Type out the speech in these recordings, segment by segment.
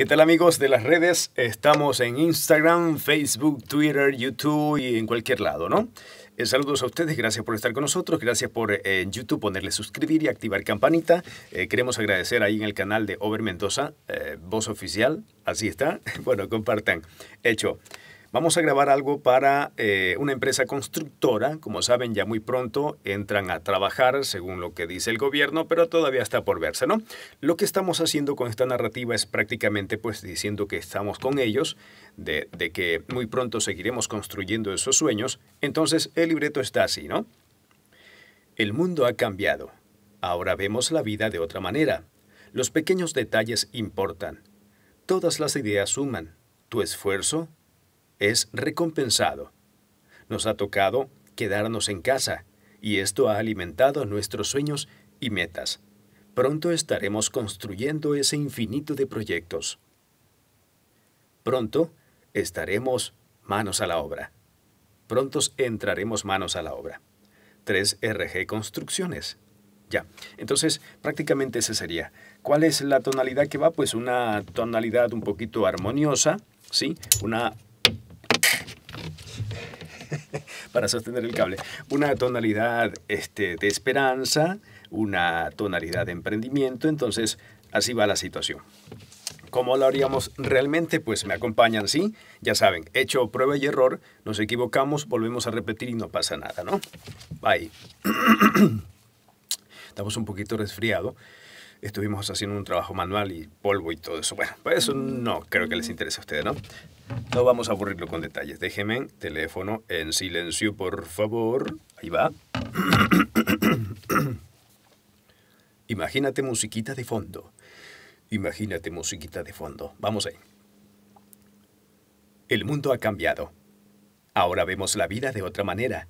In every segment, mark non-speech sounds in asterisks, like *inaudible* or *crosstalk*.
¿Qué tal amigos de las redes? Estamos en Instagram, Facebook, Twitter, YouTube y en cualquier lado, ¿no? Eh, saludos a ustedes, gracias por estar con nosotros, gracias por eh, en YouTube ponerle suscribir y activar campanita. Eh, queremos agradecer ahí en el canal de Over Mendoza, voz oficial, así está. *laughs* Bueno, compartan. Hecho. Vamos a grabar algo para eh, una empresa constructora. Como saben, ya muy pronto entran a trabajar según lo que dice el gobierno, pero todavía está por verse, ¿no? Lo que estamos haciendo con esta narrativa es prácticamente pues diciendo que estamos con ellos, de, de que muy pronto seguiremos construyendo esos sueños. Entonces el libreto está así, ¿no? El mundo ha cambiado. Ahora vemos la vida de otra manera. Los pequeños detalles importan. Todas las ideas suman. Tu esfuerzo es recompensado. Nos ha tocado quedarnos en casa y esto ha alimentado nuestros sueños y metas. Pronto estaremos construyendo ese infinito de proyectos. Pronto estaremos manos a la obra. Prontos entraremos manos a la obra. Tres rg Construcciones. Ya, entonces prácticamente ese sería. ¿Cuál es la tonalidad que va? Pues una tonalidad un poquito armoniosa, ¿sí? Una *laughs* para sostener el cable. Una tonalidad este, de esperanza, una tonalidad de emprendimiento, entonces así va la situación. ¿Cómo lo haríamos realmente? Pues me acompañan, ¿sí? Ya saben, hecho prueba y error, nos equivocamos, volvemos a repetir y no pasa nada, ¿no? Bye. *clears throat* Estamos un poquito resfriado. Estuvimos haciendo un trabajo manual y polvo y todo eso. Bueno, pues eso no creo que les interese a ustedes, ¿no? No vamos a aburrirlo con detalles. Déjeme teléfono en silencio, por favor. Ahí va. *coughs* Imagínate musiquita de fondo. Imagínate musiquita de fondo. Vamos ahí. El mundo ha cambiado. Ahora vemos la vida de otra manera.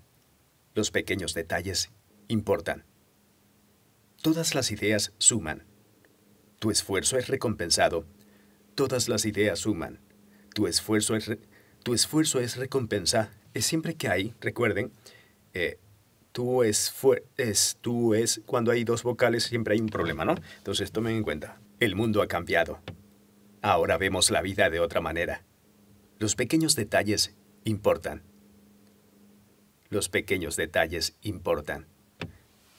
Los pequeños detalles importan. Todas las ideas suman. Tu esfuerzo es recompensado. Todas las ideas suman tu esfuerzo es, tu esfuerzo es recompensa. Es siempre que hay, recuerden, eh, tu tú, es, es, es, cuando hay dos vocales siempre hay un problema, ¿no? Entonces tomen en cuenta, el mundo ha cambiado. Ahora vemos la vida de otra manera. Los pequeños detalles importan. Los pequeños detalles importan.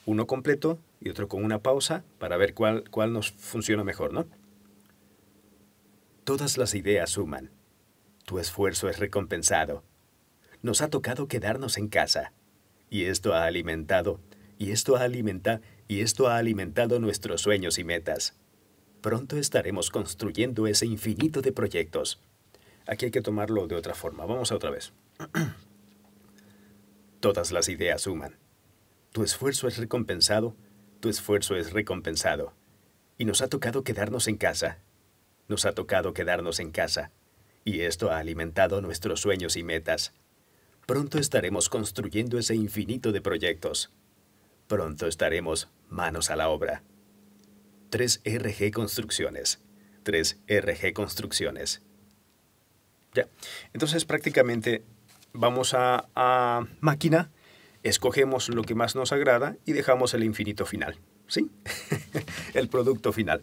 Uno completo y otro con una pausa para ver cuál, cuál nos funciona mejor, ¿no? Todas las ideas suman. Tu esfuerzo es recompensado. Nos ha tocado quedarnos en casa. Y esto ha alimentado, y esto ha alimentado, y esto ha alimentado nuestros sueños y metas. Pronto estaremos construyendo ese infinito de proyectos. Aquí hay que tomarlo de otra forma. Vamos a otra vez. *clears throat* Todas las ideas suman. Tu esfuerzo es recompensado, tu esfuerzo es recompensado. Y nos ha tocado quedarnos en casa. Nos ha tocado quedarnos en casa y esto ha alimentado nuestros sueños y metas. Pronto estaremos construyendo ese infinito de proyectos. Pronto estaremos manos a la obra. Tres rg Construcciones. Tres rg Construcciones. Ya. Entonces prácticamente vamos a máquina, escogemos lo que más nos agrada y dejamos el infinito final. ¿Sí? *laughs* el producto final.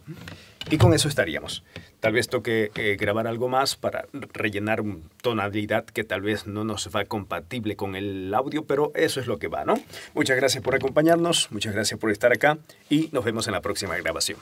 Y con eso estaríamos. Tal vez toque eh, grabar algo más para rellenar tonalidad que tal vez no nos va compatible con el audio, pero eso es lo que va, ¿no? Muchas gracias por acompañarnos, muchas gracias por estar acá y nos vemos en la próxima grabación.